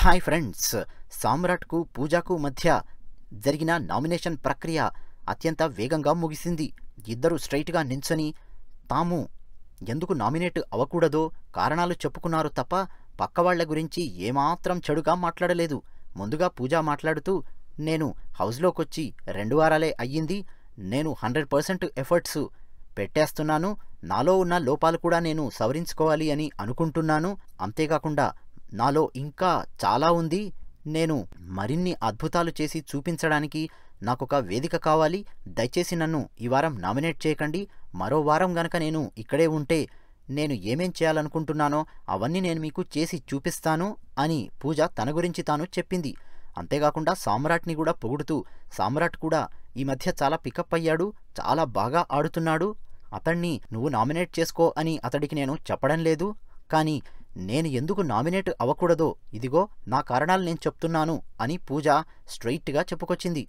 hi friends సామ్రాట్కు పూజాకు మధ్య జరిగిన nomination ప్రక్రియ అత్యంత వేగంగా ముగిసింది ఇద్దరు స్ట్రైట్గా నించొని తాము ఎందుకు నామినేట్ అవ్వకూడదో కారణాలు చెప్పుకున్నారు తప్ప పక్కవాళ్ల గురించి ఏమాత్రం చెడుగా మాట్లాడలేదు ముందుగా పూజ మాట్లాడుతూ నేను హౌస్లోకొచ్చి రెండు వారాలే అయ్యింది నేను హండ్రెడ్ పర్సెంట్ ఎఫర్ట్స్ పెట్టేస్తున్నాను నాలో ఉన్న లోపాలు కూడా నేను సవరించుకోవాలి అని అనుకుంటున్నాను అంతేకాకుండా నాలో ఇంకా చాలా ఉంది నేను మరిన్ని అద్భుతాలు చేసి చూపించడానికి నాకొక వేదిక కావాలి దయచేసి నన్ను ఈ వారం నామినేట్ చేయకండి మరో వారం గనక నేను ఇక్కడే ఉంటే నేను ఏమేం చేయాలనుకుంటున్నానో అవన్నీ నేను మీకు చేసి చూపిస్తాను అని పూజ తన గురించి తాను చెప్పింది అంతేకాకుండా సామ్రాట్ని కూడా పొగుడుతూ సామ్రాట్ కూడా ఈ మధ్య చాలా పికప్ అయ్యాడు చాలా బాగా ఆడుతున్నాడు అతణ్ణి నువ్వు నామినేట్ చేసుకో అని అతడికి నేను చెప్పడం లేదు కానీ నేను ఎందుకు నామినేట్ అవ్వకూడదో ఇదిగో నా కారణాలు నేను చెప్తున్నాను అని పూజ స్ట్రైట్గా చెప్పుకొచ్చింది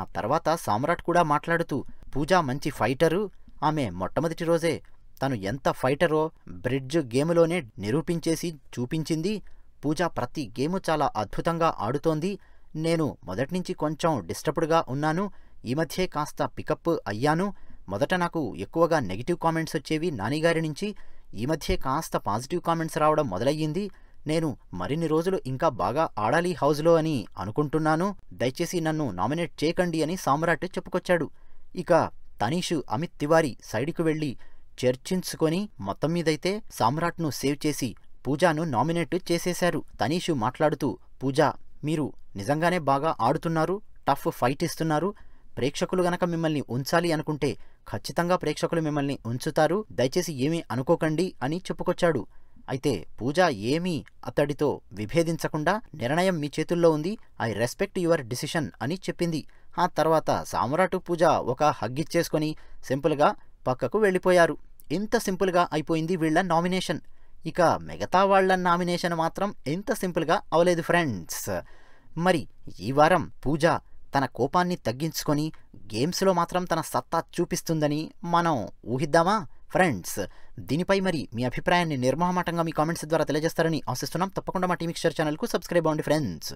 ఆ తర్వాత సామ్రాట్ కూడా మాట్లాడుతూ పూజ మంచి ఫైటరు ఆమె మొట్టమొదటి రోజే తను ఎంత ఫైటరో బ్రిడ్జ్ గేమ్లోనే నిరూపించేసి చూపించింది పూజ ప్రతి గేము చాలా అద్భుతంగా ఆడుతోంది నేను మొదటినుంచి కొంచెం డిస్టర్బ్డ్గా ఉన్నాను ఈ మధ్యే కాస్త పికప్ అయ్యాను మొదట నాకు ఎక్కువగా నెగిటివ్ కామెంట్స్ వచ్చేవి నానిగారి నుంచి ఈ మధ్యే కాస్త పాజిటివ్ కామెంట్స్ రావడం మొదలయ్యింది నేను మరిన్ని రోజులు ఇంకా బాగా ఆడాలి హౌజ్లో అని అనుకుంటున్నాను దయచేసి నన్ను నామినేట్ చేయకండి అని సామ్రాట్ చెప్పుకొచ్చాడు ఇక తనీషు అమిత్ తివారీ సైడ్కు వెళ్ళి చర్చించుకొని మొత్తం మీదైతే సామ్రాట్ను సేవ్ చేసి పూజాను నామినేట్ చేసేశారు తనీషు మాట్లాడుతూ పూజా మీరు నిజంగానే బాగా ఆడుతున్నారు టఫ్ ఫైట్ ఇస్తున్నారు ప్రేక్షకులు గనక మిమ్మల్ని ఉంచాలి అనుకుంటే ఖచ్చితంగా ప్రేక్షకులు మిమ్మల్ని ఉంచుతారు దయచేసి ఏమీ అనుకోకండి అని చెప్పుకొచ్చాడు అయితే పూజ ఏమీ అతడితో విభేదించకుండా నిర్ణయం మీ చేతుల్లో ఉంది ఐ రెస్పెక్ట్ యువర్ డిసిషన్ అని చెప్పింది ఆ తర్వాత సామ్రాటు పూజ ఒక హగ్గిచ్చేసుకొని సింపుల్గా పక్కకు వెళ్ళిపోయారు ఇంత సింపుల్గా అయిపోయింది వీళ్ల నామినేషన్ ఇక మిగతా వాళ్ళ నామినేషన్ మాత్రం ఎంత సింపుల్గా అవలేదు ఫ్రెండ్స్ మరి ఈ వారం పూజ తన కోపాన్ని తగ్గించుకొని గేమ్స్లో మాత్రం తన సత్తా చూపిస్తుందని మనం ఊహిద్దామా ఫ్రెండ్స్ దీనిపై మరి మీ అభిప్రాయాన్ని నిర్మహమాటంగా మీ కామెంట్స్ ద్వారా తెలియజేస్తారని ఆశిస్తున్నాం తప్పకుండా మా టీమిక్స్చర్ ఛానల్కు సబ్స్క్రైబ్ అవ్వండి ఫ్రెండ్స్